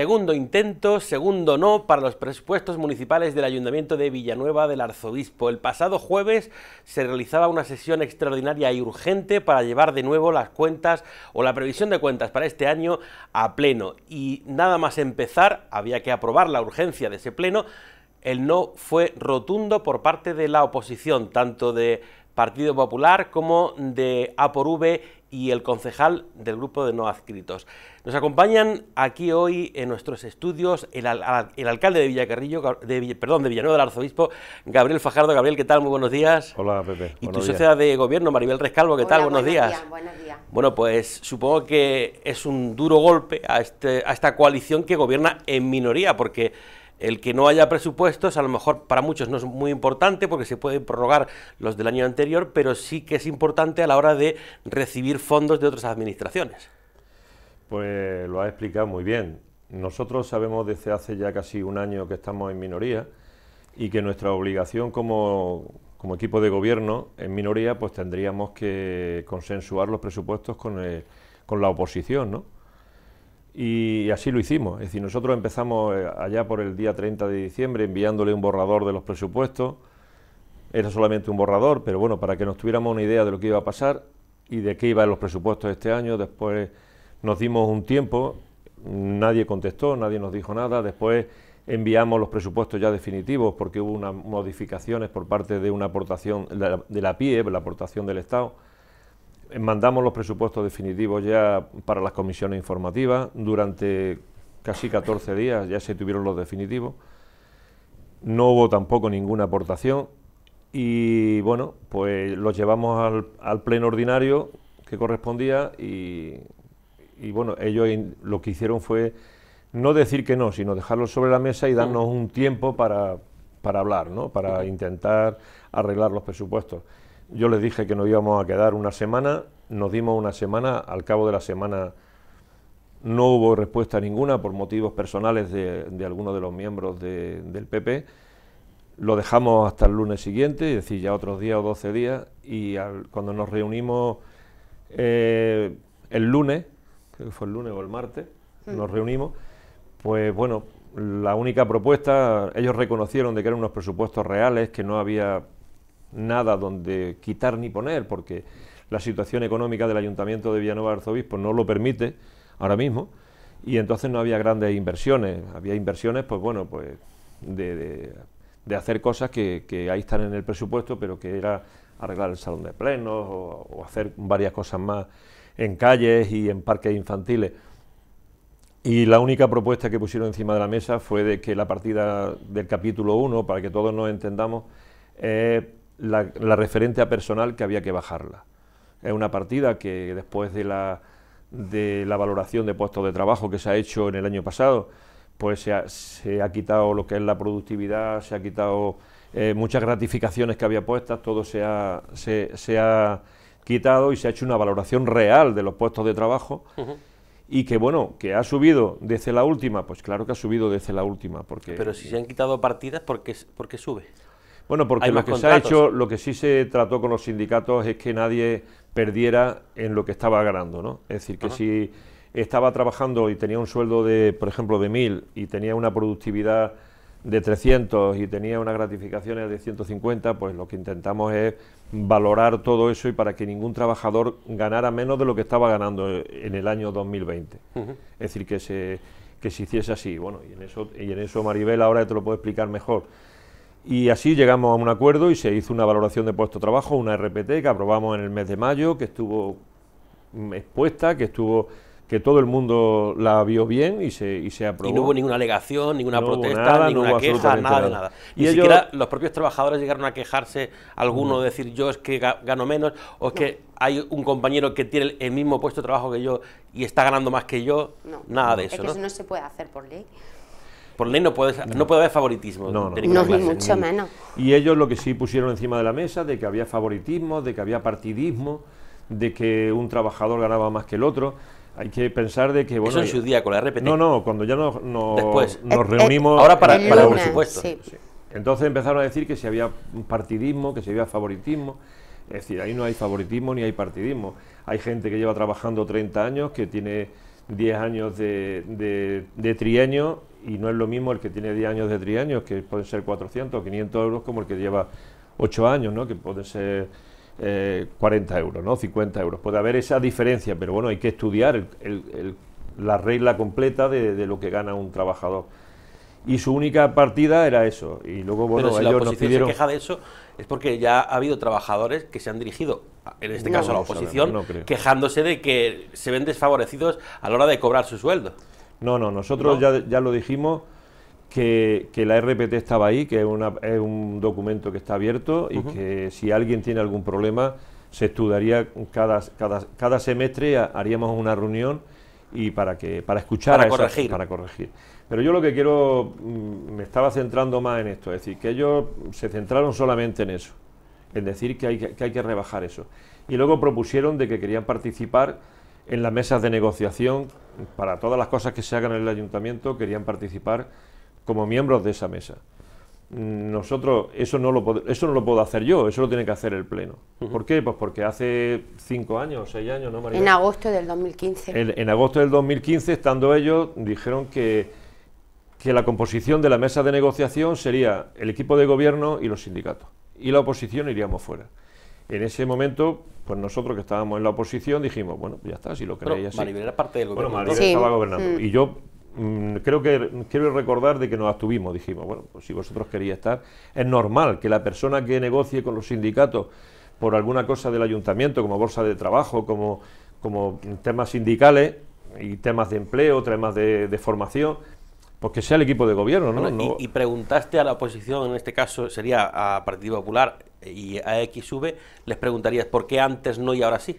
Segundo intento, segundo no para los presupuestos municipales del Ayuntamiento de Villanueva del Arzobispo. El pasado jueves se realizaba una sesión extraordinaria y urgente para llevar de nuevo las cuentas o la previsión de cuentas para este año a pleno. Y nada más empezar, había que aprobar la urgencia de ese pleno. El no fue rotundo por parte de la oposición, tanto de Partido Popular como de A por V y el concejal del grupo de no adscritos. Nos acompañan aquí hoy en nuestros estudios el, alcalde de Villacarrillo, perdón, de Villanueva del Arzobispo, Gabriel Fajardo. Gabriel, ¿qué tal? Muy buenos días. Hola, Pepe. Y tu sociedad de gobierno, Maribel Rescalvo, ¿qué tal? Buenos, días. Buenos días. Bueno, pues supongo que es un duro golpe a, este, a esta coalición que gobierna en minoría, porque el que no haya presupuestos, a lo mejor para muchos no es muy importante porque se pueden prorrogar los del año anterior, pero sí que es importante a la hora de recibir fondos de otras administraciones. Pues lo ha explicado muy bien. Nosotros sabemos desde hace ya casi un año que estamos en minoría y que nuestra obligación como, equipo de gobierno en minoría pues tendríamos que consensuar los presupuestos con, con la oposición, ¿no? Y así lo hicimos. Es decir, nosotros empezamos eh, allá por el día 30 de diciembre enviándole un borrador de los presupuestos. Era solamente un borrador, pero bueno, para que nos tuviéramos una idea de lo que iba a pasar y de qué iban los presupuestos este año. Después nos dimos un tiempo, nadie contestó, nadie nos dijo nada. Después enviamos los presupuestos ya definitivos porque hubo unas modificaciones por parte de una aportación de la, de PIE, la aportación del Estado mandamos los presupuestos definitivos ya para las comisiones informativas. Durante casi 14 días ya se tuvieron los definitivos. No hubo tampoco ninguna aportación. Y bueno, pues los llevamos al, pleno ordinario que correspondía y, bueno, ellos lo que hicieron fue no decir que no, sino dejarlos sobre la mesa y darnos mm. un tiempo para, para hablar, ¿no? para intentar arreglar los presupuestos. Yo les dije que nos íbamos a quedar una semana, nos dimos una semana, al cabo de la semana no hubo respuesta ninguna por motivos personales de, de algunos de los miembros del PP. Lo dejamos hasta el lunes siguiente, es decir, ya otros días o 12 días, y cuando nos reunimos eh, el lunes, creo que fue el lunes o el martes, mm. nos reunimos, pues bueno, la única propuesta, ellos reconocieron de que eran unos presupuestos reales, que no había nada donde quitar ni poner, porque la situación económica del Ayuntamiento de Villanueva Arzobispo no lo permite ahora mismo, y entonces no había grandes inversiones, había inversiones, pues bueno, pues de, hacer cosas que, ahí están en el presupuesto, pero que era arreglar el salón de plenos o, hacer varias cosas más en calles y en parques infantiles. Y la única propuesta que pusieron encima de la mesa fue de que la partida del capítulo 1, para que todos nos entendamos, eh, la, referente a personal que había que bajarla. Es una partida que después de la, de la valoración de puestos de trabajo que se ha hecho en el año pasado, pues se ha, quitado lo que es la productividad, se ha quitado eh, muchas gratificaciones que había puestas, todo se ha, se, ha quitado y se ha hecho una valoración real de los puestos de trabajo. Y que bueno, que ha subido desde la última, pues claro que ha subido desde la última. Porque... Pero si se han quitado partidas, porque por qué sube? Bueno, porque lo que se ha hecho, lo que sí se trató con los sindicatos es que nadie perdiera en lo que estaba ganando, ¿no? Es decir, que si estaba trabajando y tenía un sueldo de, por ejemplo, de 1.000 y tenía una productividad de 300 y tenía unas gratificación de 150, pues lo que intentamos es valorar todo eso y para que ningún trabajador ganara menos de lo que estaba ganando en el año 2020. Es decir, que se, que se hiciese así. Bueno, y en, eso, y en eso Maribel ahora te lo puedo explicar mejor y así llegamos a un acuerdo y se hizo una valoración de puesto de trabajo, una RPT que aprobamos en el mes de mayo, que estuvo mm, expuesta, que estuvo que todo el mundo la vio bien y se, y se aprobó. Y no hubo ninguna alegación, ninguna protesta, ninguna queja, nada nada. y siquiera los propios trabajadores llegaron a quejarse, algunos decir yo es que gano menos, o es que hay un compañero que tiene el mismo puesto de trabajo que yo y está ganando más que yo, nada de eso. Es que eso no se puede hacer por ley por ley no, puedes, no puede haber favoritismo. No, no, no mucho menos. Y ellos lo que sí pusieron encima de la mesa, de que había favoritismo, de que había partidismo, de que un trabajador ganaba más que el otro. Hay que pensar de que... Bueno, Eso en su día, con la RPT. No, no, cuando ya nos, Después. nos eh, reunimos... Eh, ahora para, presupuesto. Entonces empezaron a decir que si había partidismo, que si había favoritismo. Es decir, ahí no hay favoritismo ni hay partidismo. Hay gente que lleva trabajando 30 años, que tiene 10 años de, de, de trienio y no es lo mismo el que tiene 10 años de años que pueden ser 400 o 500 euros, como el que lleva 8 años, ¿no? que pueden ser 40 eh, euros, ¿no? 50 euros. Puede haber esa diferencia, pero bueno, hay que estudiar la regla completa de, lo que gana un trabajador. Y su única partida era eso. Y luego, bueno, ellos la pidieron... se queja de eso, es porque ya ha habido trabajadores que se han dirigido, en este caso a la oposición, quejándose de que se ven desfavorecidos a la hora de cobrar su sueldo. No, no, nosotros Ya, lo dijimos que, la RPT estaba ahí, que es, es un documento que está abierto y que si alguien tiene algún problema se estudiaría cada, cada, semestre, haríamos una reunión y para que para escuchar para a corregir. para corregir. Pero yo lo que quiero mm, me estaba centrando más en esto, es decir, que ellos se centraron solamente en eso, en decir que hay que, que hay que rebajar eso. Y luego propusieron de que querían participar en las mesas de negociación para todas las cosas que se hagan en el ayuntamiento querían participar como miembros de esa mesa. Nosotros, eso no, lo, eso no lo puedo hacer yo, eso lo tiene que hacer el Pleno. ¿Por qué? Pues porque hace cinco años, seis años, ¿no, María? En agosto del 2015. en agosto del 2015, estando ellos, dijeron que, que la composición de la mesa de negociación sería el equipo de gobierno y los sindicatos. Y la oposición iríamos fuera. En ese momento, pues nosotros que estábamos en la oposición dijimos, bueno, ya está, si lo creéis así. Maribel era parte del gobierno. Bueno, Maribel estaba gobernando. Mm. Y yo mm, creo que quiero recordar de que nos abstuvimos, dijimos, bueno, pues si vosotros queréis estar, es normal que la persona que negocie con los sindicatos por alguna cosa del ayuntamiento, como bolsa de trabajo, como, como temas sindicales y temas de empleo, temas de formación, porque sea el equipo de gobierno, ¿no? y, preguntaste a la oposición, en este caso sería a Partido Popular y a XV, les preguntarías por qué antes no y ahora sí.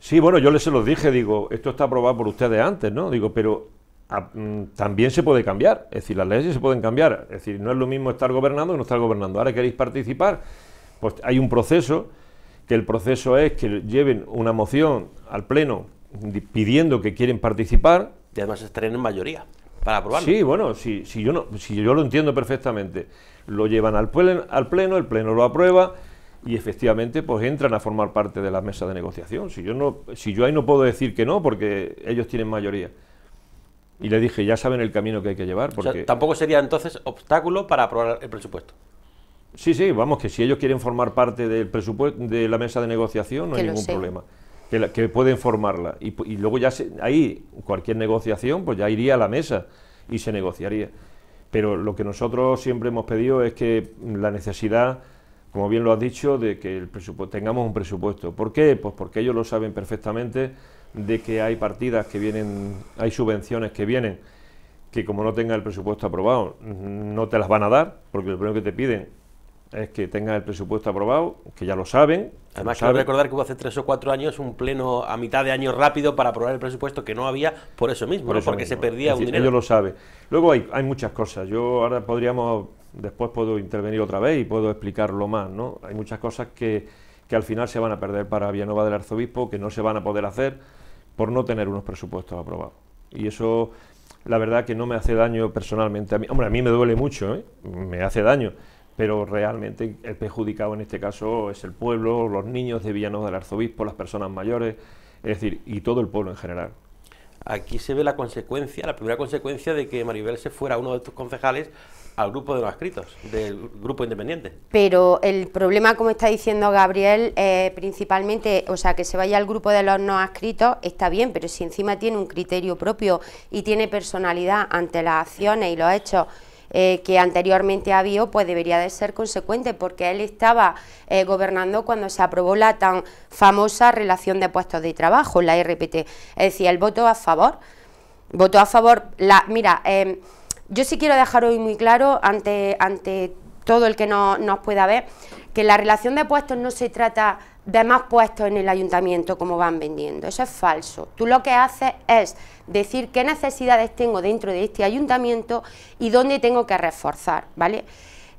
Sí, bueno, yo les se los dije, digo, esto está aprobado por ustedes antes, ¿no? Digo, pero ah, mm, también se puede cambiar, es decir, las leyes se pueden cambiar, es decir, no es lo mismo estar gobernando que no estar gobernando. Ahora queréis participar, pues hay un proceso, que el proceso es que lleven una moción al Pleno pidiendo que quieren participar. Y además estrenen en mayoría. Sí, bueno, si, yo, no, si yo lo entiendo perfectamente. Lo llevan al pleno, al pleno, el pleno lo aprueba y efectivamente pues entran a formar parte de la mesa de negociación. Si yo, no, si yo ahí no puedo decir que no porque ellos tienen mayoría. Y le dije, ya saben el camino que hay que llevar. Porque... tampoco sería entonces obstáculo para aprobar el presupuesto. Sí, sí, vamos, que si ellos quieren formar parte del presupuesto de la mesa de negociación no hay ningún problema que, pueden formarla. Y, luego ya ahí cualquier negociación pues ya iría a la mesa y se negociaría. Pero lo que nosotros siempre hemos pedido es que mm, la necesidad, como bien lo has dicho, de que el tengamos un presupuesto. ¿Por qué? Pues porque ellos lo saben perfectamente de que hay partidas que vienen, hay subvenciones que vienen, que como no tenga el presupuesto aprobado, mm, no te las van a dar, porque lo primero que te piden es que tenga el presupuesto aprobado, que ya lo saben. Además, quiero recordar que hubo hace tres o cuatro años un pleno a mitad de año rápido para aprobar el presupuesto que no había por eso mismo, porque se perdía un dinero. Ellos lo sabe. Luego hay, hay muchas cosas. Yo ahora podríamos, después puedo intervenir otra vez y puedo explicarlo más. ¿no? Hay muchas cosas que, al final se van a perder para Villanova del Arzobispo, que no se van a poder hacer por no tener unos presupuestos aprobados. Y eso, la verdad, que no me hace daño personalmente. A mí, hombre, a mí me duele mucho, ¿eh? me hace daño pero realmente el perjudicado en este caso es el pueblo, los niños de villanos del Arzobispo, las personas mayores, es decir, y todo el pueblo en general. Aquí se ve la consecuencia, la primera consecuencia de que Maribel se fuera uno de estos concejales al grupo de los adscritos, del grupo independiente. Pero el problema, como está diciendo Gabriel, eh, principalmente, o sea, que se vaya al grupo de los no adscritos, está bien, pero si encima tiene un criterio propio y tiene personalidad ante las acciones y los hechos eh, que anteriormente había, pues debería de ser consecuente, porque él estaba eh, gobernando cuando se aprobó la tan famosa relación de puestos de trabajo, la RPT. Es decir, el voto a favor, voto a favor, la, mira, em, yo sí quiero dejar hoy muy claro ante, ante todo el que no, nos pueda ver, que la relación de puestos no se trata de más puestos en el ayuntamiento como van vendiendo. Eso es falso. Tú lo que haces es decir qué necesidades tengo dentro de este ayuntamiento y dónde tengo que reforzar, ¿vale?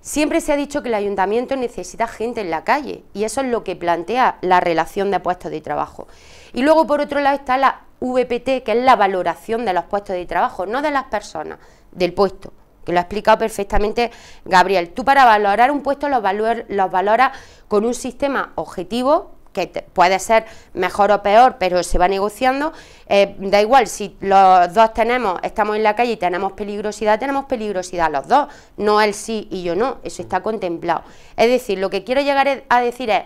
Siempre se ha dicho que el ayuntamiento necesita gente en la calle y eso es lo que plantea la relación de puestos de trabajo. Y luego por otro lado está la VPT, que es la valoración de los puestos de trabajo, no de las personas, del puesto, que lo ha explicado perfectamente Gabriel. Tú para valorar un puesto los, valor, valoras con un sistema objetivo que puede ser mejor o peor, pero se va negociando, eh, da igual si los dos tenemos, estamos en la calle y tenemos peligrosidad, tenemos peligrosidad los dos, no el sí y yo no, eso está contemplado. Es decir, lo que quiero llegar a decir es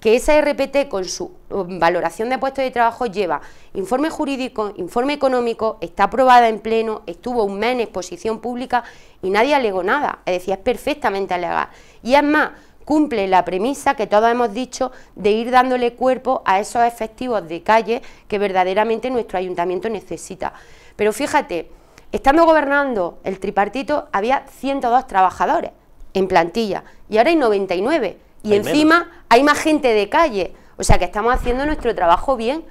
que esa RPT con su mm, valoración de puestos de trabajo lleva informe jurídico, informe económico, está aprobada en pleno, estuvo un mes en exposición pública y nadie alegó nada, es decir, es perfectamente legal. Y es más, cumple la premisa que todos hemos dicho de ir dándole cuerpo a esos efectivos de calle que verdaderamente nuestro ayuntamiento necesita. Pero fíjate, estando gobernando el tripartito había 102 trabajadores en plantilla y ahora hay 99. Y encima hay más gente de calle. O sea que estamos haciendo nuestro trabajo bien.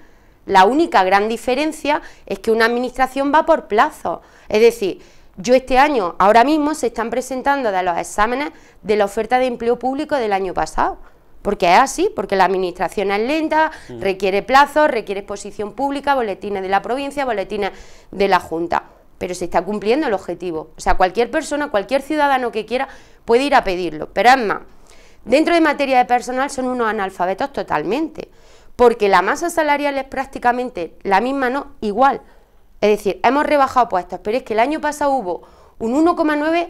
La única gran diferencia es que una administración va por plazo. Es decir, yo este año, ahora mismo se están presentando de los exámenes de la oferta de empleo público del año pasado. Porque es así, porque la administración es lenta, mm. requiere plazos, requiere exposición pública, boletines de la provincia, boletines de la Junta. Pero se está cumpliendo el objetivo. O sea, cualquier persona, cualquier ciudadano que quiera puede ir a pedirlo. Pero es más, Dentro de materia de personal son unos analfabetos totalmente, porque la masa salarial es prácticamente la misma, no, igual. Es decir, hemos rebajado puestos, pero es que el año pasado hubo un 1,9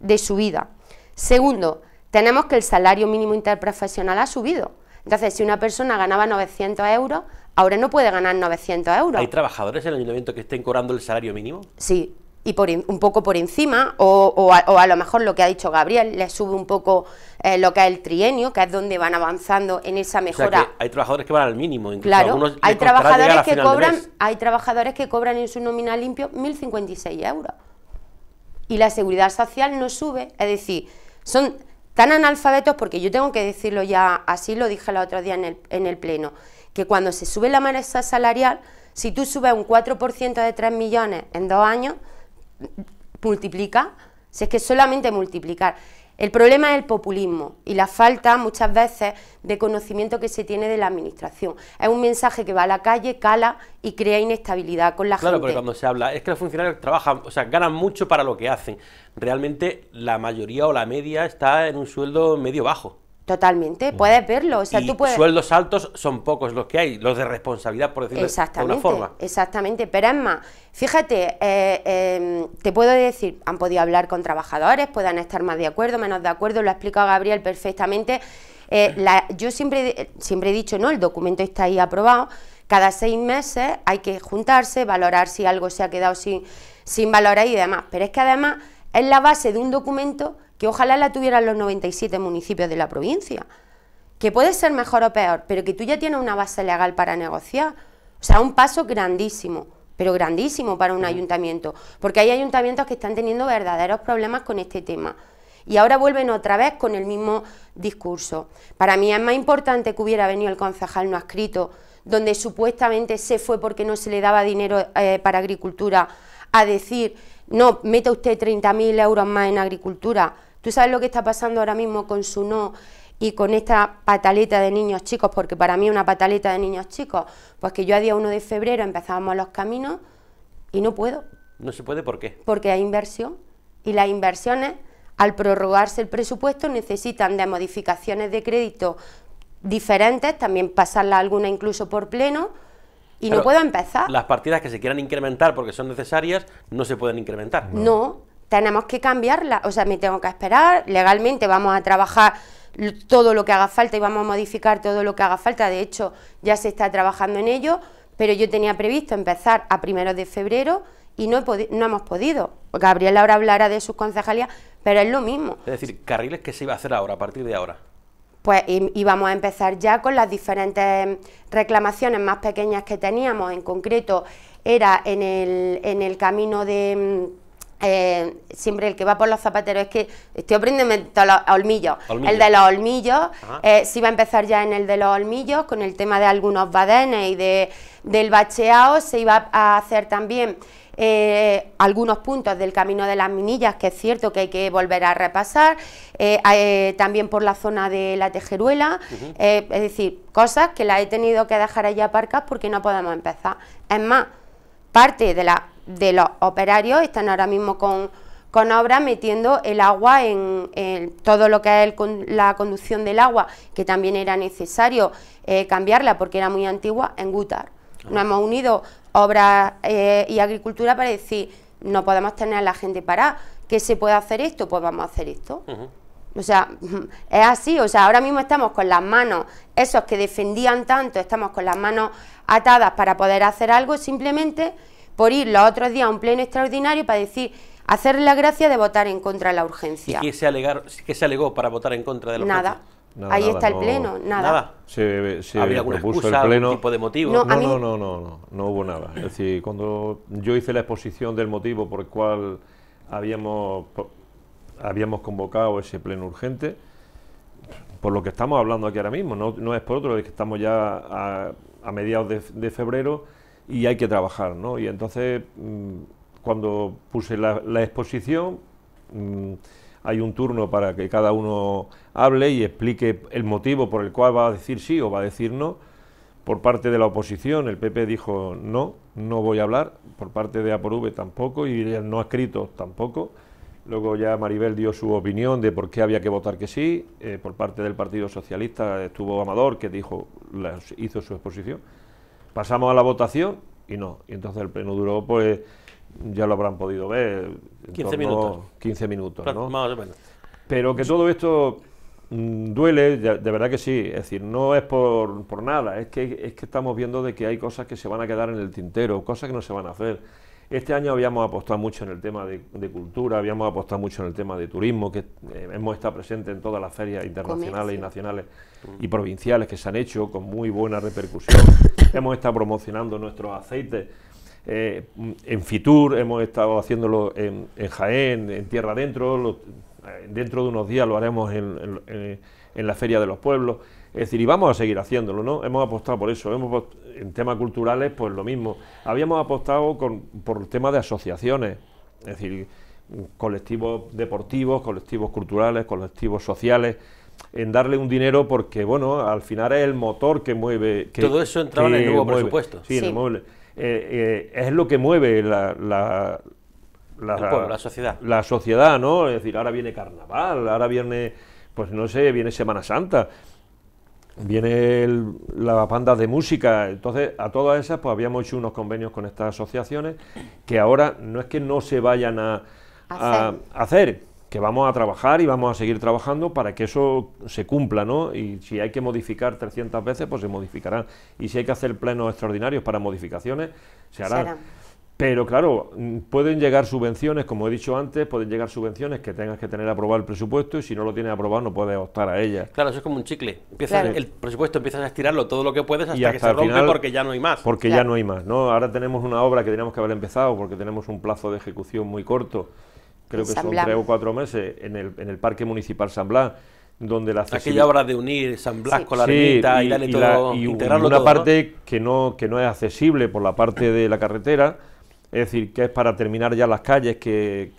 de subida. Segundo, tenemos que el salario mínimo interprofesional ha subido. Entonces, si una persona ganaba 900 euros, ahora no puede ganar 900 euros. ¿Hay trabajadores en el ayuntamiento que estén cobrando el salario mínimo? Sí, y un poco por encima, o, o, a, lo mejor lo que ha dicho Gabriel, le sube un poco eh, lo que es el trienio, que es donde van avanzando en esa mejora. hay trabajadores que van al mínimo, incluso claro, algunos hay trabajadores que cobran, hay trabajadores que cobran en su nómina limpio 1.056 euros. Y la seguridad social no sube, es decir, son tan analfabetos, porque yo tengo que decirlo ya así, lo dije el otro día en el, en el Pleno, que cuando se sube la masa salarial, si tú subes un 4% de 3 millones en dos años, multiplica, si es que solamente multiplicar. El problema es el populismo y la falta muchas veces de conocimiento que se tiene de la administración. Es un mensaje que va a la calle, cala y crea inestabilidad con la gente. Claro, porque cuando se habla es que los funcionarios trabajan, o sea, ganan mucho para lo que hacen. Realmente la mayoría o la media está en un sueldo medio bajo. Totalmente, mm. puedes verlo. O sea, tú puedes... Sueldos altos son pocos los que hay, los de responsabilidad, por decirlo de alguna forma. Exactamente, pero es más, fíjate, eh, em, te puedo decir, han podido hablar con trabajadores, puedan estar más de acuerdo, menos de acuerdo, lo ha explicado Gabriel perfectamente. Eh, yo siempre, siempre he dicho, no, el documento está ahí aprobado, cada seis meses hay que juntarse, valorar si algo se ha quedado sin, sin valorar y demás, pero es que además es la base de un documento que ojalá la tuvieran los 97 municipios de la provincia, que puede ser mejor o peor, pero que tú ya tienes una base legal para negociar. O sea, un paso grandísimo, pero grandísimo para un ayuntamiento, porque hay ayuntamientos que están teniendo verdaderos problemas con este tema. Y ahora vuelven otra vez con el mismo discurso. Para mí es más importante que hubiera venido el concejal no escrito, donde supuestamente se fue porque no se le daba dinero eh, para agricultura, a decir, no, mete usted 30.000 euros más en agricultura, Tú sabes lo que está pasando ahora mismo con su no y con esta pataleta de niños chicos, porque para mí una pataleta de niños chicos, pues que yo a día 1 de febrero empezábamos los caminos y no puedo. No se puede, ¿por qué? Porque hay inversión y las inversiones, al prorrogarse el presupuesto, necesitan de modificaciones de crédito diferentes, también pasarla alguna incluso por pleno, y no puedo empezar. Las partidas que se quieran incrementar porque son necesarias no se pueden incrementar. No, no tenemos que cambiarla, o sea, me tengo que esperar, legalmente vamos a trabajar todo lo que haga falta y vamos a modificar todo lo que haga falta, de hecho ya se está trabajando en ello, pero yo tenía previsto empezar a primeros de febrero y no, no hemos podido. Gabriel ahora hablará de sus concejalías, pero es lo mismo. Es decir, carriles que se iba a hacer ahora, a partir de ahora. Pues íbamos a empezar ya con las diferentes reclamaciones más pequeñas que teníamos, en concreto era en el, en el camino de mm, eh, siempre el que va por los zapateros es que estoy aprendiendo los olmillos. El de los olmillos, eh, Se iba a empezar ya en el de los olmillos con el tema de algunos badenes y de, del bacheado. Se iba a hacer también eh, algunos puntos del camino de las minillas, que es cierto que hay que volver a repasar. también por la zona de la tejeruela. es decir, cosas que las he tenido que dejar allá aparcadas porque no podemos empezar. Es más, parte de la de los operarios están ahora mismo con, con obras metiendo el agua en, todo lo que es la conducción del agua, que también era necesario eh, cambiarla porque era muy antigua, en Gutar. no Nos hemos unido obras eh, y agricultura para decir, no podemos tener a la gente parada, que se puede hacer esto, pues vamos a hacer esto. O sea, es así, o sea, ahora mismo estamos con las manos, esos que defendían tanto, estamos con las manos atadas para poder hacer algo, simplemente por ir los otros días a un pleno extraordinario para decir hacer la gracia de votar en contra de la urgencia. ¿Y qué se, se alegó para votar en contra de la urgencia? Nada. Ahí está el pleno, nada. Se, ¿Había alguna el pleno? algún tipo de motivo? No no, no, no, no, hubo nada. Es decir, cuando yo hice la exposición del motivo por el cual habíamos, habíamos convocado ese pleno urgente, por lo que estamos hablando aquí ahora mismo, no, es por otro, es que estamos ya a, mediados de, de febrero, y hay que trabajar, ¿no? Y entonces, mm, cuando puse la, exposición, mm, hay un turno para que cada uno hable y explique el motivo por el cual va a decir sí o va a decir no. Por parte de la oposición, el PP dijo no, no voy a hablar. Por parte de V, tampoco y no ha escrito tampoco. Luego ya Maribel dio su opinión de por qué había que votar que sí. Eh, por parte del Partido Socialista estuvo Amador, que dijo, hizo su exposición pasamos a la votación y no. Y entonces el pleno duró, pues ya lo habrán podido ver. 15 minutos. 15 minutos, Pero que todo esto mm, duele, de, verdad que sí. Es decir, no es por, nada, es que, es que estamos viendo de que hay cosas que se van a quedar en el tintero, cosas que no se van a hacer este año habíamos apostado mucho en el tema de, cultura, habíamos apostado mucho en el tema de turismo, que eh, hemos estado presentes en todas las ferias internacionales y nacionales y provinciales que se han hecho con muy buena repercusión. hemos estado promocionando nuestros aceites eh, en Fitur, hemos estado haciéndolo en, Jaén, en Tierra Adentro, eh, dentro de unos días lo haremos en la Feria de los Pueblos. Es decir, y vamos a seguir haciéndolo, ¿no? Hemos apostado por eso, hemos en temas culturales, pues lo mismo. Habíamos apostado con, por tema de asociaciones, es decir, colectivos deportivos, colectivos culturales, colectivos sociales, en darle un dinero porque, bueno, al final es el motor que mueve... Que, Todo eso entraba en el nuevo presupuesto. Sí, En el eh, eh, es lo que mueve la, la, sociedad. La sociedad, ¿no? Es decir, ahora viene carnaval, ahora viene, pues no sé, viene Semana Santa viene el, la banda de música, entonces a todas esas pues habíamos hecho unos convenios con estas asociaciones que ahora no es que no se vayan a, hacer. que vamos a trabajar y vamos a seguir trabajando para que eso se cumpla, ¿no? Y si hay que modificar 300 veces, pues se modificarán. Y si hay que hacer plenos extraordinarios para modificaciones, se hará Se pero claro, mm, pueden llegar subvenciones, como he dicho antes, pueden llegar subvenciones que tengas que tener aprobado el presupuesto y si no lo tienes aprobado no puedes optar a ellas. Claro, eso es como un chicle. Empiezas el presupuesto empiezas a estirarlo todo lo que puedes hasta, que se rompe porque ya no hay más. Porque ya no hay más, ¿no? Ahora tenemos una obra que teníamos que haber empezado porque tenemos un plazo de ejecución muy corto. Creo que son tres o cuatro meses en el, en el Parque Municipal San Blas donde la aquella obra de unir San Blas con la ermita y, tal darle y todo y una parte que no que no es accesible por la parte de la carretera es decir, que es para terminar ya las calles que,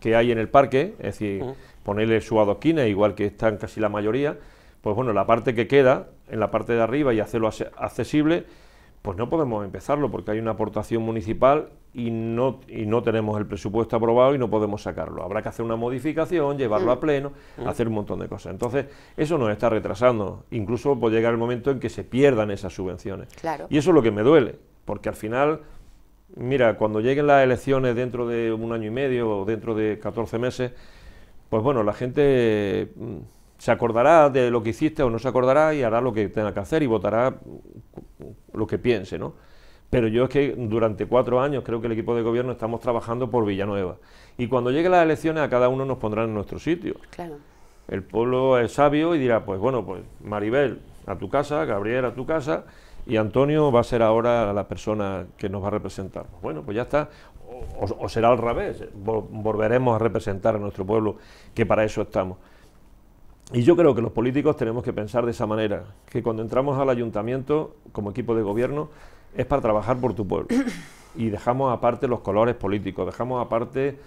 que hay en el parque, es decir, ponerle su adoquines, igual que están casi la mayoría, pues bueno, la parte que queda, en la parte de arriba y hacerlo accesible, pues no podemos empezarlo porque hay una aportación municipal y no, y no tenemos el presupuesto aprobado y no podemos sacarlo. Habrá que hacer una modificación, llevarlo a pleno, hacer un montón de cosas. Entonces, eso nos está retrasando. Incluso puede llegar el momento en que se pierdan esas subvenciones. Claro. Y eso es lo que me duele, porque al final mira, cuando lleguen las elecciones dentro de un año y medio o dentro de 14 meses, pues bueno, la gente mm, se acordará de lo que hiciste o no se acordará y hará lo que tenga que hacer y votará lo que piense, ¿no? Pero yo es que durante cuatro años creo que el equipo de gobierno estamos trabajando por Villanueva. Y cuando lleguen las elecciones a cada uno nos pondrán en nuestro sitio. Claro. El pueblo es sabio y dirá, pues bueno, pues Maribel a tu casa, Gabriel a tu casa, y Antonio va a ser ahora la persona que nos va a representar. Bueno, pues ya está. O, será al revés, volveremos a representar a nuestro pueblo, que para eso estamos. Y yo creo que los políticos tenemos que pensar de esa manera, que cuando entramos al ayuntamiento como equipo de gobierno es para trabajar por tu pueblo. Y dejamos aparte los colores políticos, dejamos aparte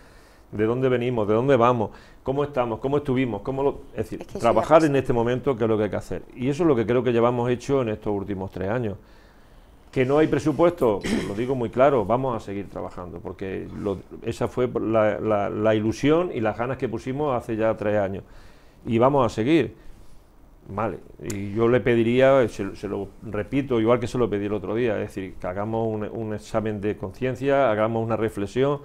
de dónde venimos, de dónde vamos, cómo estamos, cómo estuvimos, cómo lo... Es decir, trabajar en este momento que es lo que hay que hacer. Y eso es lo que creo que llevamos hecho en estos últimos tres años. Que no hay presupuesto, pues, lo digo muy claro, vamos a seguir trabajando, porque esa fue la, ilusión y las ganas que pusimos hace ya tres años. Y vamos a seguir. Vale, y yo le pediría, se, lo repito, igual que se lo pedí el otro día, es decir, que hagamos un examen de conciencia, hagamos una reflexión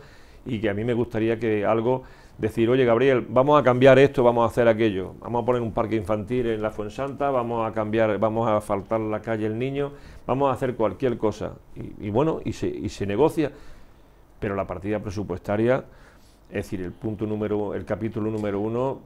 y que a mí me gustaría que algo decir, oye Gabriel, vamos a cambiar esto, vamos a hacer aquello, vamos a poner un parque infantil en la Fuensanta, vamos a cambiar, vamos a asfaltar la calle el niño, vamos a hacer cualquier cosa. Y, y bueno, y se, y se negocia. Pero la partida presupuestaria, es decir, el punto número, el capítulo número uno,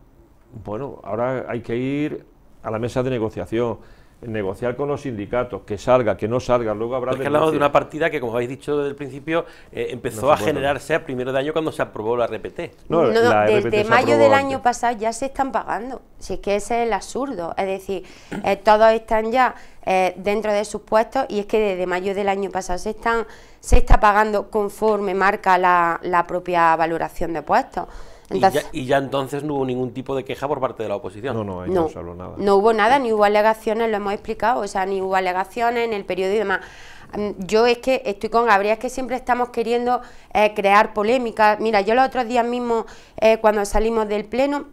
bueno, ahora hay que ir a la mesa de negociación negociar con los sindicatos, que salga, que no salga, luego habrá... Es que de una partida que, como habéis dicho desde el principio, eh, empezó a generarse a primero de año cuando se aprobó la RPT. No, desde mayo del año pasado ya se están pagando, si es que ese es el absurdo, es decir, eh, todos están ya eh, dentro de sus puestos y es que desde mayo del año pasado se están se está pagando conforme marca la, la propia valoración de puestos y, ya, entonces no hubo ningún tipo de queja por parte de la oposición. No, no, ahí no, se habló nada. No hubo nada, ni hubo alegaciones, lo hemos explicado, o sea, ni hubo alegaciones en el periodo y demás. Mm, yo es que estoy con Gabriel, es que siempre estamos queriendo eh, crear polémicas. Mira, yo los otros días mismo, eh, cuando salimos del pleno,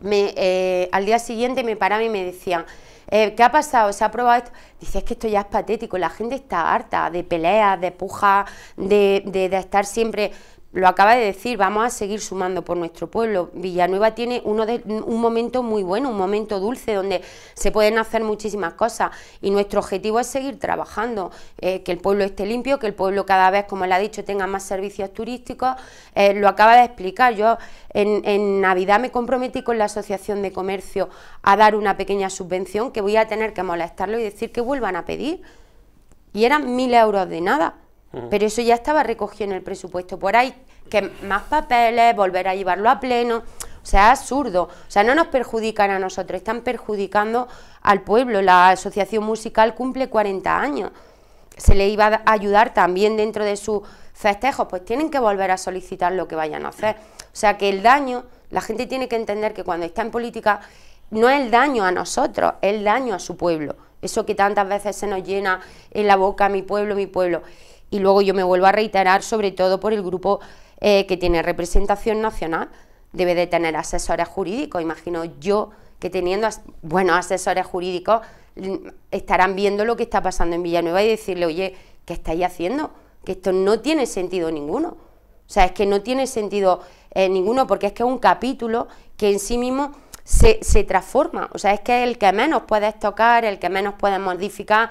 me, eh, al día siguiente me paraban y me decían, ¿qué ha pasado? ¿Se ha aprobado esto? Dice, es que esto ya es patético, la gente está harta de peleas, de pujas, de, de estar siempre lo acaba de decir, vamos a seguir sumando por nuestro pueblo. Villanueva tiene uno de, un momento muy bueno, un momento dulce, donde se pueden hacer muchísimas cosas y nuestro objetivo es seguir trabajando, eh, que el pueblo esté limpio, que el pueblo cada vez, como le ha dicho, tenga más servicios turísticos. Eh, lo acaba de explicar, yo en, en Navidad me comprometí con la Asociación de Comercio a dar una pequeña subvención que voy a tener que molestarlo y decir que vuelvan a pedir. Y eran mil euros de nada pero eso ya estaba recogido en el presupuesto. Por ahí, que más papeles, volver a llevarlo a pleno. O sea, es absurdo. O sea, no nos perjudican a nosotros, están perjudicando al pueblo. La asociación musical cumple 40 años. Se le iba a ayudar también dentro de sus festejos, pues tienen que volver a solicitar lo que vayan a hacer. O sea, que el daño, la gente tiene que entender que cuando está en política no es el daño a nosotros, es el daño a su pueblo. Eso que tantas veces se nos llena en la boca, mi pueblo, mi pueblo y luego yo me vuelvo a reiterar sobre todo por el grupo eh, que tiene representación nacional, debe de tener asesores jurídicos, imagino yo que teniendo buenos asesores jurídicos mm, estarán viendo lo que está pasando en Villanueva y decirle, oye, ¿qué estáis haciendo? Que esto no tiene sentido ninguno. O sea, es que no tiene sentido eh, ninguno porque es que es un capítulo que en sí mismo se, se transforma. O sea, es que es el que menos puedes tocar, el que menos puedes modificar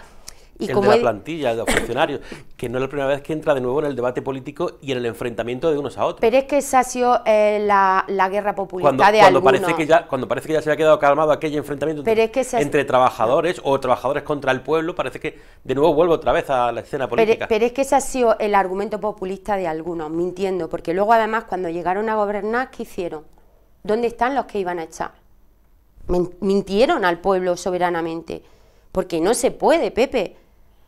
y de la plantilla, el de los funcionarios, que no es la primera vez que entra de nuevo en el debate político y en el enfrentamiento de unos a otros. Pero es que esa ha sido eh, la, guerra populista de algunos. Parece que ya, cuando parece que ya se ha quedado calmado aquel enfrentamiento entre, trabajadores o trabajadores contra el pueblo, parece que de nuevo vuelvo otra vez a la escena política. Pero, pero es que ese ha sido el argumento populista de algunos, mintiendo, porque luego además cuando llegaron a gobernar, ¿qué hicieron? ¿Dónde están los que iban a echar? Mintieron al pueblo soberanamente, porque no se puede, Pepe.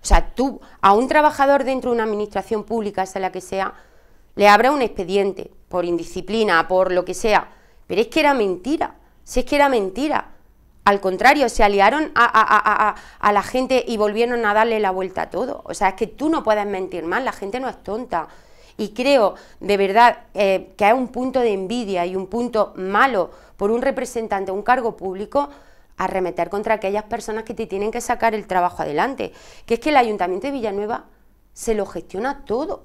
O sea, tú a un trabajador dentro de una administración pública, sea la que sea, le abra un expediente por indisciplina, por lo que sea. Pero es que era mentira, si es que era mentira. Al contrario, se aliaron a, la gente y volvieron a darle la vuelta a todo. O sea, es que tú no puedes mentir más, la gente no es tonta. Y creo, de verdad, eh, que hay un punto de envidia y un punto malo por un representante, un cargo público, arremeter contra aquellas personas que te tienen que sacar el trabajo adelante. Que es que el Ayuntamiento de Villanueva se lo gestiona todo.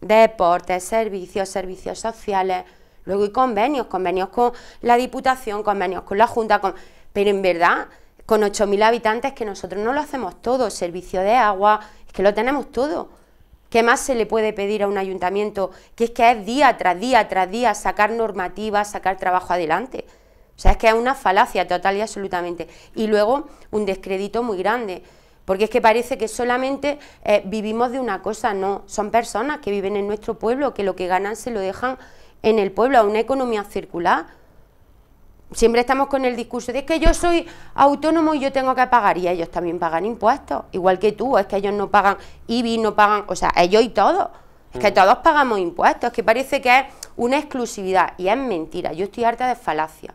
Deportes, servicios, servicios sociales, luego hay convenios, convenios con la Diputación, convenios con la Junta, con... pero en verdad, con 8.000 habitantes que nosotros no lo hacemos todo, servicio de agua, es que lo tenemos todo. ¿Qué más se le puede pedir a un ayuntamiento? Que es que es día tras día tras día sacar normativas, sacar trabajo adelante. O sea, es que es una falacia total y absolutamente. Y luego un descrédito muy grande, porque es que parece que solamente eh, vivimos de una cosa, no, son personas que viven en nuestro pueblo, que lo que ganan se lo dejan en el pueblo, a una economía circular. Siempre estamos con el discurso de que yo soy autónomo y yo tengo que pagar, y ellos también pagan impuestos, igual que tú, es que ellos no pagan IBI, no pagan, o sea, ellos y todos, es que mm. todos pagamos impuestos, es que parece que es una exclusividad, y es mentira, yo estoy harta de falacia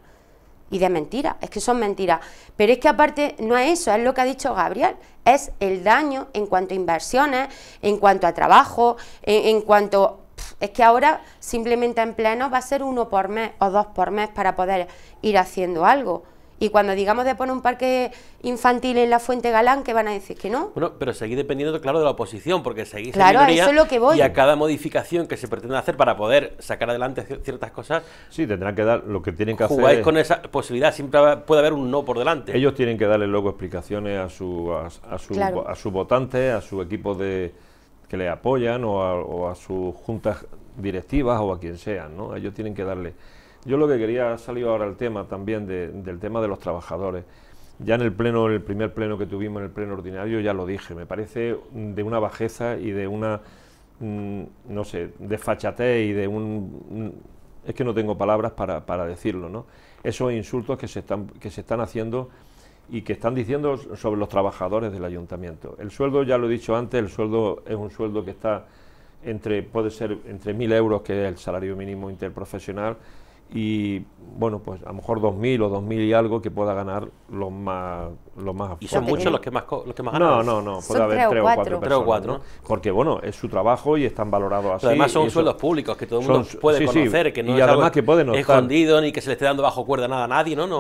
y de mentira es que son mentiras. Pero es que aparte no es eso, es lo que ha dicho Gabriel, es el daño en cuanto a inversiones, en cuanto a trabajo, en, cuanto... es que ahora simplemente en pleno va a ser uno por mes o dos por mes para poder ir haciendo algo. Y cuando digamos de poner un parque infantil en la Fuente Galán, ¿qué van a decir que no. Bueno, pero seguís dependiendo, claro, de la oposición, porque seguís claro, eso es lo que voy. y a cada modificación que se pretenda hacer para poder sacar adelante ciertas cosas. Sí, tendrán que dar lo que tienen que jugáis hacer. Jugáis con esa posibilidad, siempre puede haber un no por delante. Ellos tienen que darle luego explicaciones a su, a, su, a sus votantes, a su equipo de que le apoyan o a, sus juntas directivas o a quien sea, ¿no? Ellos tienen que darle yo lo que quería salir ahora el tema también del tema de los trabajadores. Ya en el pleno, el primer pleno que tuvimos en el pleno ordinario, ya lo dije, me parece de una bajeza y de una, mm, no sé, de fachatez y de un... Mm, es que no tengo palabras para, para decirlo, ¿no? Esos insultos que se están, que se están haciendo y que están diciendo sobre los trabajadores del ayuntamiento. El sueldo, ya lo he dicho antes, el sueldo es un sueldo que está entre, puede ser entre mil euros, que es el salario mínimo interprofesional, y bueno, pues a lo mejor 2.000 o 2.000 y algo que pueda ganar los más los más ¿Y son muchos los que más, los que más ganan? No, no, no, puede haber tres o cuatro, personas, o Porque bueno, es su trabajo y están valorados así. además son sueldos públicos que todo el mundo puede conocer, que no y es escondido ni que se le esté dando bajo cuerda nada a nadie, ¿no? No,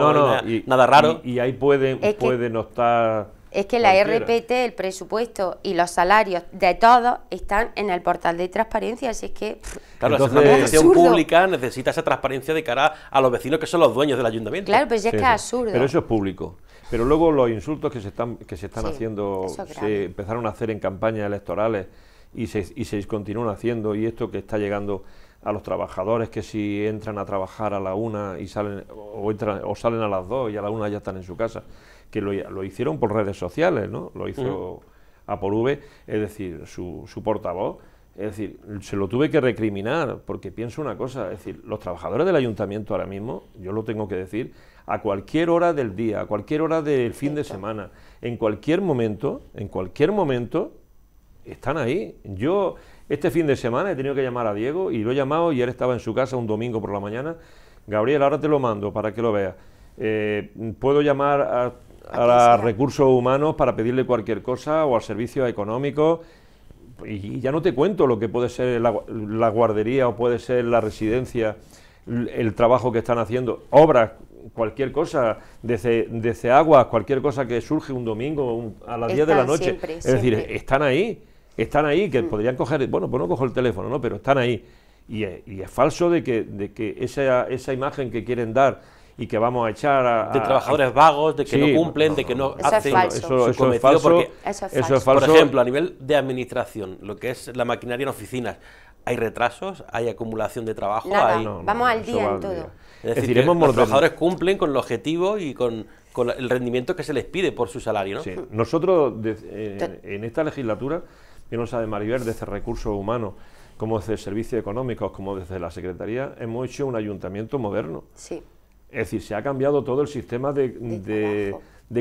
nada, raro. Y, ahí pueden, pueden es que la RPT, e el presupuesto y los salarios de todos están en el portal de transparencia, así es que... claro, Entonces, la administración pública necesita esa transparencia de cara a los vecinos que son los dueños del ayuntamiento. Claro, pero es que es absurdo. Pero eso es público. Pero luego los insultos que se están, que se están haciendo, se empezaron a hacer en campañas electorales y se, y se continúan haciendo, y esto que está llegando a los trabajadores que si entran a trabajar a la una y salen o, entran, o salen a las dos y a la una ya están en su casa que lo, hicieron por redes sociales, ¿no? Lo hizo A por V, es decir, su, su portavoz. Es decir, se lo tuve que recriminar porque pienso una cosa, es decir, los trabajadores del ayuntamiento ahora mismo, yo lo tengo que decir, a cualquier hora del día, a cualquier hora del fin de semana, en cualquier momento, en cualquier momento, están ahí. Yo este fin de semana he tenido que llamar a Diego y lo he llamado y él estaba en su casa un domingo por la mañana. Gabriel, ahora te lo mando para que lo veas. Eh, puedo llamar a a recursos humanos para pedirle cualquier cosa o al servicio económico Y, ya no te cuento lo que puede ser la, guardería o puede ser la residencia, el, trabajo que están haciendo, obras cualquier cosa, desde, desde aguas, cualquier cosa que surge un domingo a las 10 de la noche. es decir, están ahí, están ahí, que mm. podrían coger, bueno, pues no cojo el teléfono, ¿no? Pero están ahí. Y es, eh, y es falso de que, de que esa, esa imagen que quieren dar y que vamos a echar a... de trabajadores vagos, de que no cumplen, de que no eso hacen es eso, Eso es, falso. Por ejemplo, a nivel de administración, lo que es la maquinaria en oficinas, ¿hay retrasos? ¿Hay acumulación de trabajo? vamos al día en todo. Es decir, los trabajadores cumplen con el objetivo y con, el rendimiento que se les pide por su salario. ¿no? Sí. Nosotros, eh, en esta legislatura, que no sabe Maribel, desde recursos humanos, como desde servicios económicos, como desde la Secretaría, hemos hecho un ayuntamiento moderno. Sí. Es decir, se ha cambiado todo el sistema de,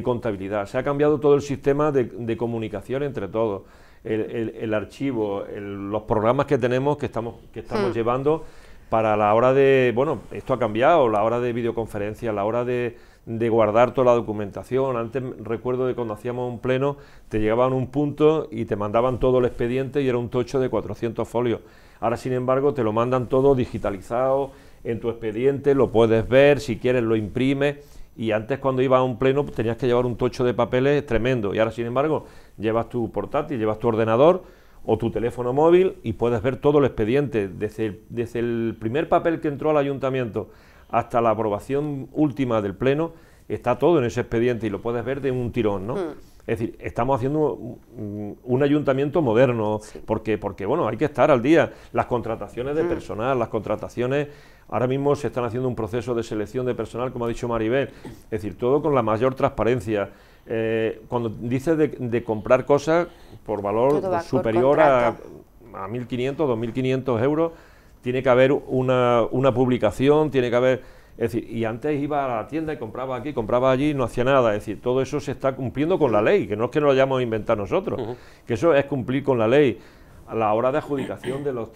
contabilidad, se ha cambiado todo el sistema de, comunicación entre todos, el, archivo, los programas que tenemos, que estamos, hmm. llevando para la hora de, bueno, esto ha cambiado, la hora de videoconferencia, la hora de, guardar toda la documentación. Antes recuerdo de cuando hacíamos un pleno, te llegaban un punto y te mandaban todo el expediente y era un tocho de 400 folios. Ahora, sin embargo, te lo mandan todo digitalizado, en tu expediente, lo puedes ver, si quieres lo imprime Y antes cuando ibas a un pleno pues, tenías que llevar un tocho de papeles tremendo. Y ahora, sin embargo, llevas tu portátil, llevas tu ordenador o tu teléfono móvil y puedes ver todo el expediente, desde el, desde el primer papel que entró al ayuntamiento hasta la aprobación última del Pleno, está todo en ese expediente y lo puedes ver de un tirón, ¿no? Hmm. Es decir, estamos haciendo un, ayuntamiento moderno, porque, porque, bueno, hay que estar al día. Las contrataciones de hmm. personal, las contrataciones Ahora mismo se están haciendo un proceso de selección de personal, como ha dicho Maribel, es decir, todo con la mayor transparencia. Eh, cuando dices de, comprar cosas por valor superior a, 1.500, 2.500 euros, tiene que haber una, publicación, tiene que haber... Es decir, y antes iba a la tienda y compraba aquí, compraba allí, no hacía nada. Es decir, todo eso se está cumpliendo con la ley, que no es que no lo hayamos inventado nosotros, que eso es cumplir con la ley. A la hora de adjudicación de los,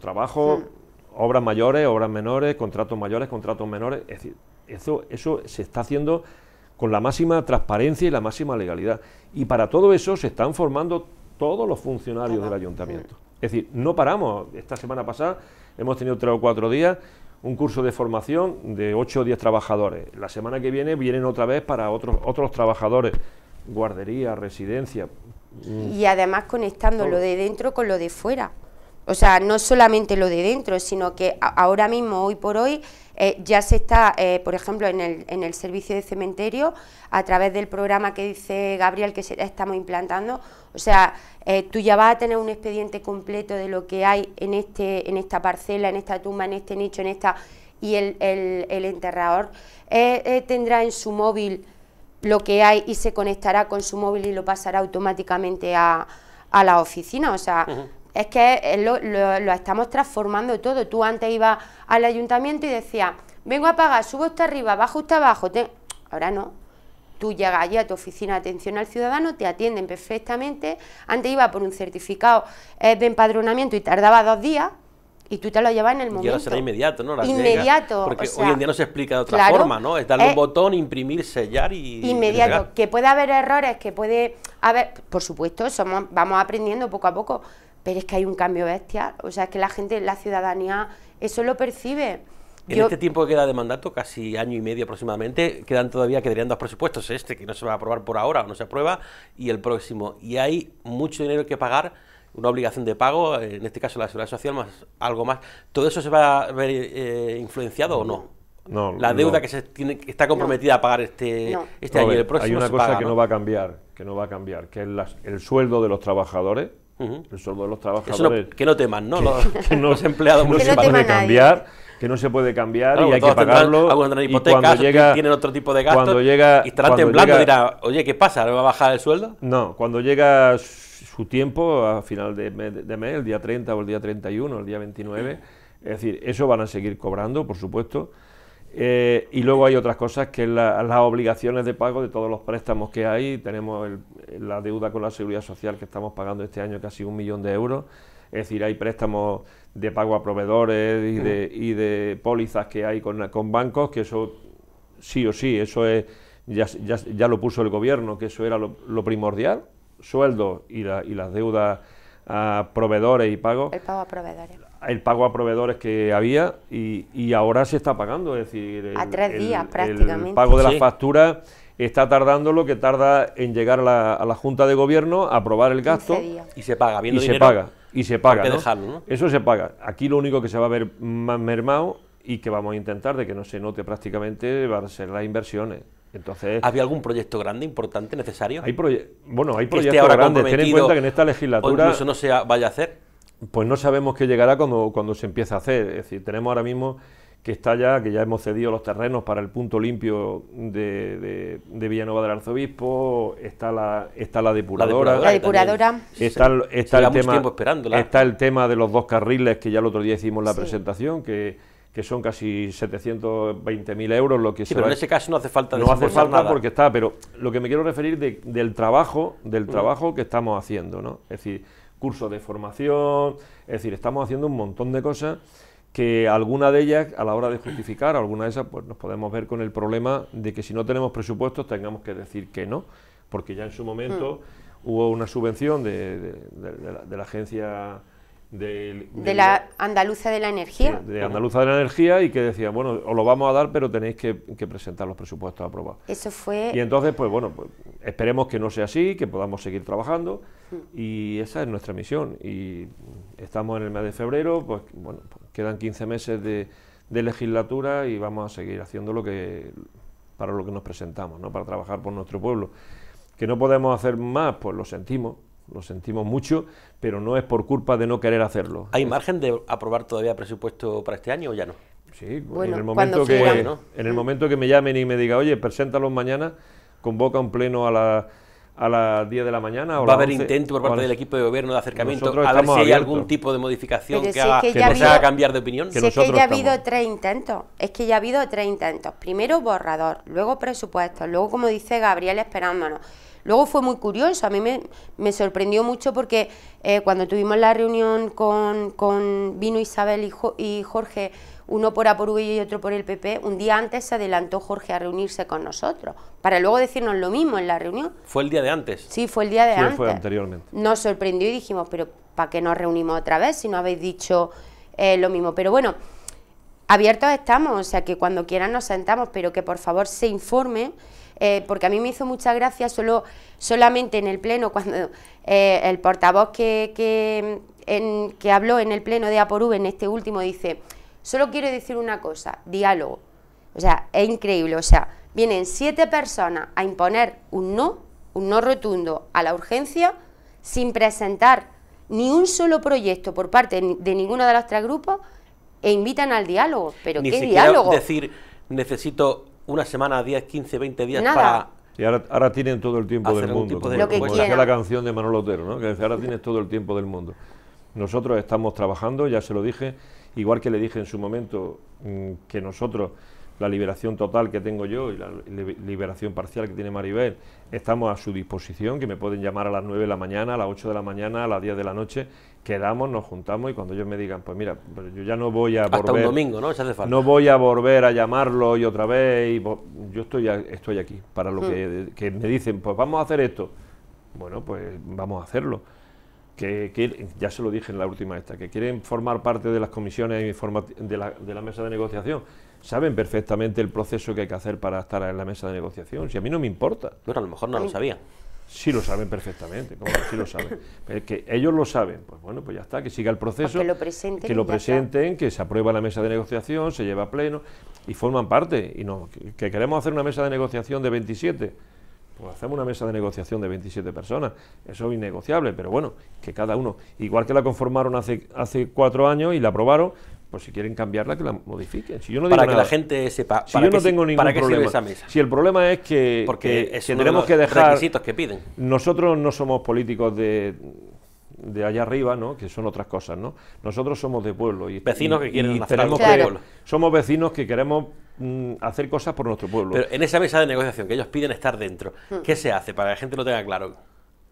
trabajos, hmm obras mayores, obras menores, contratos mayores, contratos menores. Es decir, eso, eso se está haciendo con la máxima transparencia y la máxima legalidad. Y para todo eso se están formando todos los funcionarios del ayuntamiento. Es decir, no paramos. Esta semana pasada hemos tenido tres o cuatro días un curso de formación de ocho o diez trabajadores. La semana que viene vienen otra vez para otros, otros trabajadores, guardería, residencia. Y además conectando lo de dentro con lo de fuera. O sea, no solamente lo de dentro, sino que ahora mismo, hoy por hoy, eh, ya se está, eh, por ejemplo, en el, en el, servicio de cementerio, a través del programa que dice Gabriel que se, estamos implantando, o sea, eh, tú ya vas a tener un expediente completo de lo que hay en, este, en esta parcela, en esta tumba, en este nicho, en esta... y el, el, enterrador tendrá en su móvil lo que hay y se conectará con su móvil y lo pasará automáticamente a, a la oficina, o sea es que eh, lo, estamos transformando todo. Tú antes ibas al ayuntamiento y decías, vengo a pagar, subo hasta arriba, bajo hasta abajo. Te... Ahora no. Tú llegas allí a tu oficina de atención al ciudadano, te atienden perfectamente. Antes iba por un certificado eh, de empadronamiento y tardaba dos días y tú te lo llevas en el momento. Y ahora será inmediato, ¿no? inmediato. porque hoy en día no se explica de otra forma, ¿no? Es darle eh, un botón, imprimir, sellar y. Inmediato. que puede haber errores, que puede haber. Por supuesto, somos, vamos aprendiendo poco a poco, pero es que hay un cambio bestial. O sea, es que la gente, la ciudadanía, eso lo percibe. En este tiempo que queda de mandato, casi año y medio aproximadamente, quedan todavía, quedarían dos presupuestos, este que no se va a aprobar por ahora o no se aprueba, y el próximo. Y hay mucho dinero que pagar, una obligación de pago, en este caso la seguridad social, más algo más. ¿Todo eso se va a ver eh, influenciado o no? No, la deuda que se tiene, que está comprometida a pagar este, este año y el próximo. Hay una cosa que ¿no? va a cambiar, que no va a cambiar, que es el sueldo de los trabajadores el pues sueldo de los trabajadores. que no teman, ¿no? los, no, empleados que no se puede cambiar. Que no se puede cambiar y hay que pagarlo. y cuando llega, tienen otro tipo de gastos. Cuando llega, y estarán temblando dirán, oye, ¿qué pasa? ¿Le va a bajar el sueldo? No, cuando llega su tiempo, a final de, mes, de mes el día 30 o el día 31, el día 29, es decir, eso van a seguir cobrando, por supuesto eh, y luego hay otras cosas que son las obligaciones de pago de todos los préstamos que hay. Tenemos la deuda con la seguridad social que estamos pagando este año casi un millón de euros. Es decir, hay préstamos de pago a proveedores y de, mm. pólizas que hay con, bancos, que eso sí o sí, eso es ya, lo puso el gobierno, que eso era lo, primordial, sueldos y, la, y las deudas a proveedores y pagos. El pago a proveedores el pago a proveedores que había y, ahora se está pagando. Es decir, el, a tres días prácticamente. pago de las facturas está tardando lo que tarda en llegar a la, Junta de Gobierno, a aprobar el gasto. Y se paga, bien y se paga. Y se paga. Eso se paga. Aquí lo único que se va a ver más mermado y que vamos a intentar de que no se note prácticamente van a ser las inversiones. Entonces, ¿Había algún proyecto grande, importante, necesario? bueno, hay proyectos grandes. Ten en cuenta que en esta legislatura. O incluso no se vaya a hacer pues no sabemos qué llegará cuando, cuando se empieza a hacer. Es decir, tenemos ahora mismo que está ya, que ya hemos cedido los terrenos para el punto limpio de, de, Villanueva del Arzobispo, está la, está la depuradora. La depuradora. Está, el, tema, está el tema de los dos carriles que ya el otro día hicimos la presentación, que, son casi 720.000 euros lo que sí, pero en ese caso no hace falta no hace falta porque está pero lo que me quiero referir del trabajo del mm. trabajo que estamos haciendo no es decir cursos de formación, es decir, estamos haciendo un montón de cosas que alguna de ellas, a la hora de justificar, alguna de esas, pues nos podemos ver con el problema de que si no tenemos presupuestos tengamos que decir que no, porque ya en su momento hmm. hubo una subvención de, de, la, agencia de, la andaluza de la energía. De, andaluza de la energía y que decía, bueno, os lo vamos a dar, pero tenéis que, presentar los presupuestos aprobados. Eso fue... Y entonces, pues bueno, pues, esperemos que no sea así, que podamos seguir trabajando mm. y esa es nuestra misión. Y estamos en el mes de febrero, pues bueno, pues, quedan 15 meses de, legislatura y vamos a seguir haciendo lo que para lo que nos presentamos, ¿no? para trabajar por nuestro pueblo. Que no podemos hacer más, pues lo sentimos, lo sentimos mucho, pero no es por culpa de no querer hacerlo. ¿Hay margen de aprobar todavía presupuesto para este año o ya no? Sí, pues, en, el momento que, en el momento que me llamen y me digan, oye, preséntalos mañana, convoca un pleno a la a las 10 de la mañana. va a haber intento por parte del equipo de gobierno de acercamiento hay algún tipo de modificación que, cambiar de opinión. Que es que ya ha habido tres intentos, es que ya ha habido tres intentos. Primero borrador, luego presupuesto, luego como dice Gabriel esperándonos. Luego fue muy curioso, a mí me, sorprendió mucho porque eh, cuando tuvimos la reunión con, con Vino Isabel y, y Jorge uno por Aporú y otro por el PP, un día antes se adelantó Jorge a reunirse con nosotros, para luego decirnos lo mismo en la reunión. ¿Fue el día de antes? Sí, fue el día de antes. fue anteriormente. Nos sorprendió y dijimos, pero ¿para qué nos reunimos otra vez si no habéis dicho eh, lo mismo? Pero bueno, abiertos estamos, o sea que cuando quieran nos sentamos, pero que por favor se informe, eh, porque a mí me hizo mucha gracia solo, solamente en el pleno, cuando eh, el portavoz que, que habló en el pleno de Aporú, en este último, dice Solo quiero decir una cosa, diálogo. O sea, es increíble. O sea, vienen siete personas a imponer un no, un no rotundo a la urgencia, sin presentar ni un solo proyecto por parte de ninguno de los tres grupos e invitan al diálogo. Pero ¿qué diálogo? decir, necesito una semana, 10, 15, 20 días para y ahora, tienen todo el tiempo del mundo. Como, la canción de Manolo Otero, ¿no? que dice, ahora tienes todo el tiempo del mundo. Nosotros estamos trabajando, ya se lo dije, Igual que le dije en su momento mm, que nosotros, la liberación total que tengo yo y la liberación parcial que tiene Maribel, estamos a su disposición, que me pueden llamar a las 9 de la mañana, a las 8 de la mañana, a las 10 de la noche, quedamos, nos juntamos y cuando ellos me digan, pues mira, yo ya no voy a volver... domingo, ¿no? Se hace falta. No voy a volver a llamarlo y otra vez, yo estoy, estoy aquí para lo hmm. que me dicen, pues vamos a hacer esto. Bueno, pues vamos a hacerlo que, ya se lo dije en la última esta, que quieren formar parte de las comisiones de la, de la mesa de negociación, saben perfectamente el proceso que hay que hacer para estar en la mesa de negociación. Si a mí no me importa. Pero a lo mejor no lo sabía. Sí lo saben perfectamente, como sí lo saben. Pero que ellos lo saben, pues bueno, pues ya está, que siga el pues proceso, que lo presenten, que, lo presenten que se aprueba la mesa de negociación, se lleva a pleno y forman parte. Y no, que queremos hacer una mesa de negociación de 27 pues hacemos una mesa de negociación de 27 personas, eso es innegociable, pero bueno, que cada uno, igual que la conformaron hace, hace cuatro años y la aprobaron, pues si quieren cambiarla, que la modifiquen. para que la gente sepa, si yo no tengo ningún para esa mesa. si el problema es que, Porque que, que tenemos que dejar, requisitos que piden. nosotros no somos políticos de de allá arriba, ¿no? Que son otras cosas, ¿no? Nosotros somos de pueblo y vecinos que quieren hacer Somos vecinos que queremos Mm, hacer cosas por nuestro pueblo. Pero en esa mesa de negociación que ellos piden estar dentro, mm. ¿qué se hace para que la gente lo tenga claro?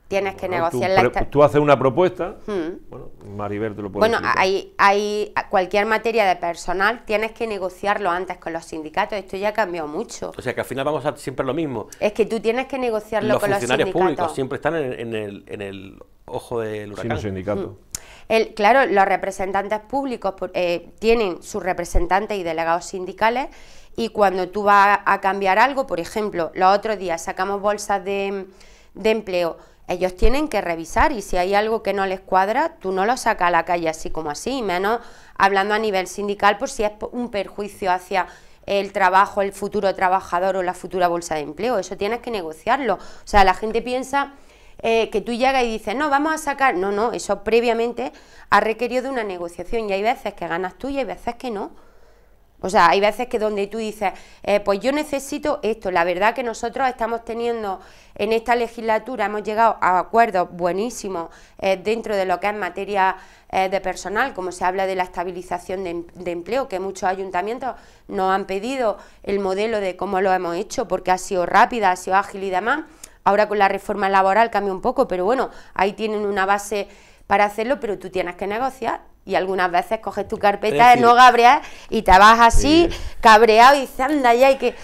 Tienes que negociar tú, la... Tú haces una propuesta, hmm. bueno, Maribel te lo puede Bueno, hay, cualquier materia de personal, tienes que negociarlo antes con los sindicatos, esto ya cambió mucho. O sea que al final vamos a siempre lo mismo. Es que tú tienes que negociarlo con los sindicatos. Los funcionarios públicos siempre están en, el, ojo del huracán. los sindicatos. Hmm. claro, los representantes públicos eh, tienen sus representantes y delegados sindicales y cuando tú vas a cambiar algo, por ejemplo, los otros días sacamos bolsas de, de empleo ellos tienen que revisar y si hay algo que no les cuadra, tú no lo sacas a la calle así como así, menos hablando a nivel sindical por si es un perjuicio hacia el trabajo, el futuro trabajador o la futura bolsa de empleo, eso tienes que negociarlo. O sea, la gente piensa eh, que tú llegas y dices, no, vamos a sacar, no, no, eso previamente ha requerido de una negociación y hay veces que ganas tú y hay veces que no. O sea, hay veces que donde tú dices, eh, pues yo necesito esto. La verdad que nosotros estamos teniendo en esta legislatura, hemos llegado a acuerdos buenísimos eh, dentro de lo que es materia eh, de personal, como se habla de la estabilización de, em, de, empleo, que muchos ayuntamientos nos han pedido el modelo de cómo lo hemos hecho, porque ha sido rápida, ha sido ágil y demás. Ahora con la reforma laboral cambia un poco, pero bueno, ahí tienen una base para hacerlo, pero tú tienes que negociar y algunas veces coges tu carpeta de no Gabriel y te vas así, cabreado, y dices, anda ya, que.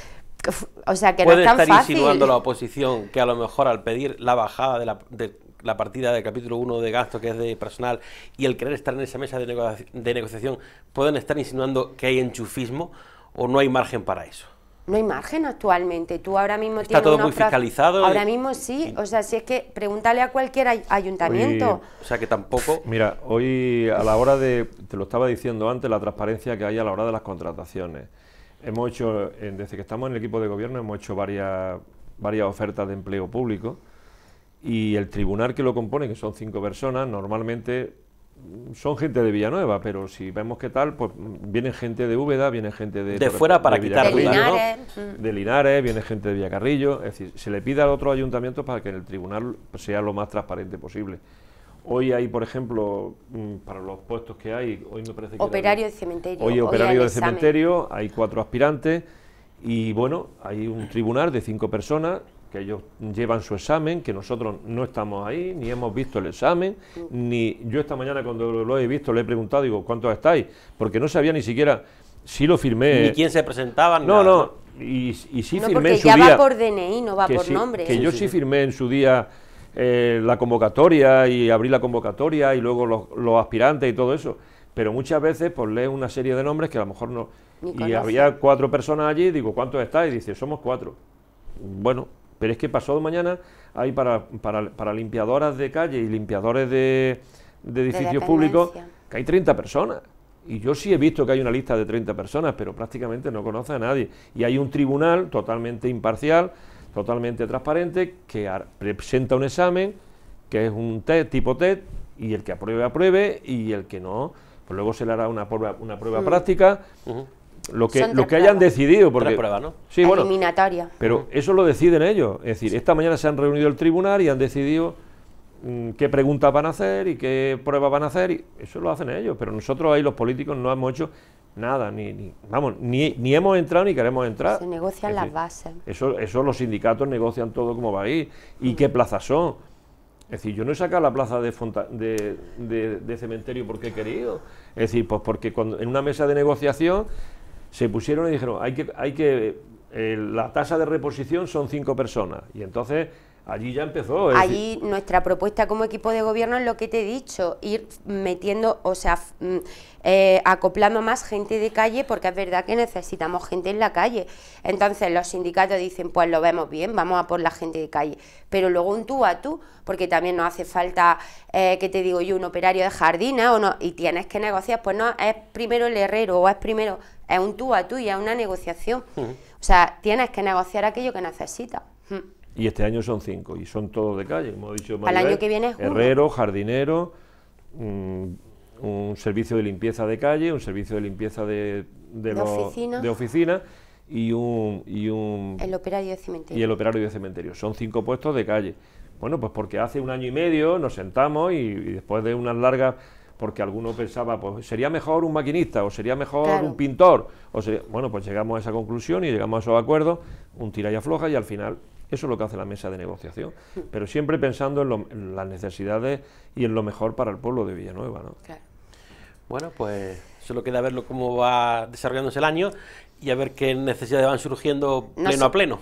O sea, que no es tan fácil. estar insinuando la oposición que a lo mejor al pedir la bajada de la, de la partida de capítulo 1 de gasto, que es de personal, y el querer estar en esa mesa de negociación, pueden estar insinuando que hay enchufismo o no hay margen para eso? no hay margen actualmente. Tú ahora mismo Está todo muy fiscalizado. Ahora mismo sí. O sea, si es que pregúntale a cualquier ayuntamiento. o sea, que tampoco. Mira, hoy a la hora de. Te lo estaba diciendo antes, la transparencia que hay a la hora de las contrataciones. Hemos hecho, desde que estamos en el equipo de gobierno, hemos hecho varias, varias ofertas de empleo público y el tribunal que lo compone, que son cinco personas, normalmente son gente de Villanueva, pero si vemos qué tal, pues viene gente de Úbeda, viene gente de... De fuera para quitar de Linares. Mm. De Linares, viene gente de Villacarrillo. Es decir, se le pide al otro ayuntamiento para que en el tribunal sea lo más transparente posible. Hoy hay, por ejemplo, mm, para los puestos que hay, hoy me parece que... Operario de cementerio. hoy operario de cementerio, hay cuatro aspirantes y bueno, hay un tribunal de cinco personas que ellos llevan su examen, que nosotros no estamos ahí, ni hemos visto el examen, ni yo esta mañana cuando lo he visto le he preguntado, digo, ¿cuántos estáis? Porque no sabía ni siquiera si lo firmé. Ni quién se presentaba, No, no, y, y sí firmé su ya ya va por DNI, no va por nombres. Que yo sí, firmé en su día eh, la convocatoria y abrí la convocatoria y luego los, aspirantes y todo eso. Pero muchas veces pues lees una serie de nombres que a lo mejor no... y había cuatro personas allí, digo, ¿cuántos estáis? Y dice, somos cuatro. Bueno, pero es que pasado mañana hay para, limpiadoras de calle y limpiadores de, edificios públicos que hay 30 personas. Y yo sí he visto que hay una lista de 30 personas, pero prácticamente no conoce a nadie. Y hay un tribunal totalmente imparcial, totalmente transparente, que presenta un examen, que es un test, tipo test, y el que apruebe, apruebe, y el que no, pues luego se le hará una prueba, una prueba mm. práctica lo que, hayan decidido. Porque, Sí, bueno, Pero eso lo deciden ellos. Es decir, esta mañana se han reunido el tribunal y han decidido mm, qué preguntas van a hacer y qué pruebas van a hacer. Y eso lo hacen ellos. Pero nosotros ahí, los políticos, no hemos hecho nada, ni, vamos, ni, hemos entrado ni queremos entrar. Se negocian las bases. Eso, eso los sindicatos negocian todo como va a ir y qué plazas son. Es decir, yo no he sacado la plaza de, de, cementerio porque he querido. Es decir, pues porque en una mesa de negociación se pusieron y dijeron, hay que, hay que eh, la tasa de reposición son cinco personas. Y entonces allí ya empezó. Allí nuestra propuesta como equipo de gobierno es lo que te he dicho, ir metiendo, o sea, mm, eh, acoplando más gente de calle porque es verdad que necesitamos gente en la calle. Entonces los sindicatos dicen, pues lo vemos bien, vamos a por la gente de calle. Pero luego un tú a tú, porque también nos hace falta, eh, que te digo yo, un operario de jardina o no, y tienes que negociar, pues no, es primero el herrero o es primero es un tú a tú y es una negociación. O sea, tienes que negociar aquello que necesitas. Y este año son cinco y son todos de calle, como dicho Al año que viene es Herrero, jardinero, mm, un servicio de limpieza de calle, un servicio de limpieza de, de, oficina. y un, y un... El operario de cementerio. Y el operario de cementerio. Son cinco puestos de calle. Bueno, pues porque hace un año y medio nos sentamos y después de unas largas porque alguno pensaba, pues sería mejor un maquinista, o sería mejor un pintor, o bueno, pues llegamos a esa conclusión y llegamos a esos acuerdos, un tira y afloja y al final eso es lo que hace la mesa de negociación, pero siempre pensando en, las necesidades y en lo mejor para el pueblo de Villanueva. ¿no? Bueno, pues solo queda verlo cómo va desarrollándose el año y a ver qué necesidades van surgiendo pleno a pleno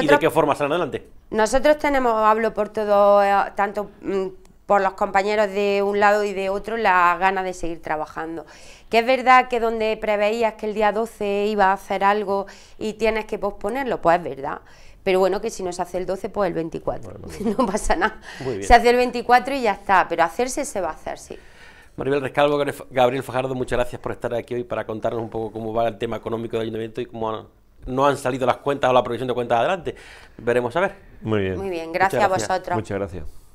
y, de qué forma salen adelante. Nosotros tenemos, hablo por todo, eh, tanto mm, por los compañeros de un lado y de otro la ganas de seguir trabajando. Que es verdad que donde preveías que el día 12 iba a hacer algo y tienes que posponerlo, pues es verdad. Pero bueno, que si no se hace el 12, pues el 24. no pasa nada. Se hace el 24 y ya está. Pero hacerse se va a hacer, sí. Maribel Rescalvo, Gabriel Fajardo, muchas gracias por estar aquí hoy para contarnos un poco cómo va el tema económico del ayuntamiento y cómo no han salido las cuentas o la provisión de cuentas adelante. Veremos a ver. Muy bien. Muy bien, gracias. a vosotros. Muchas gracias.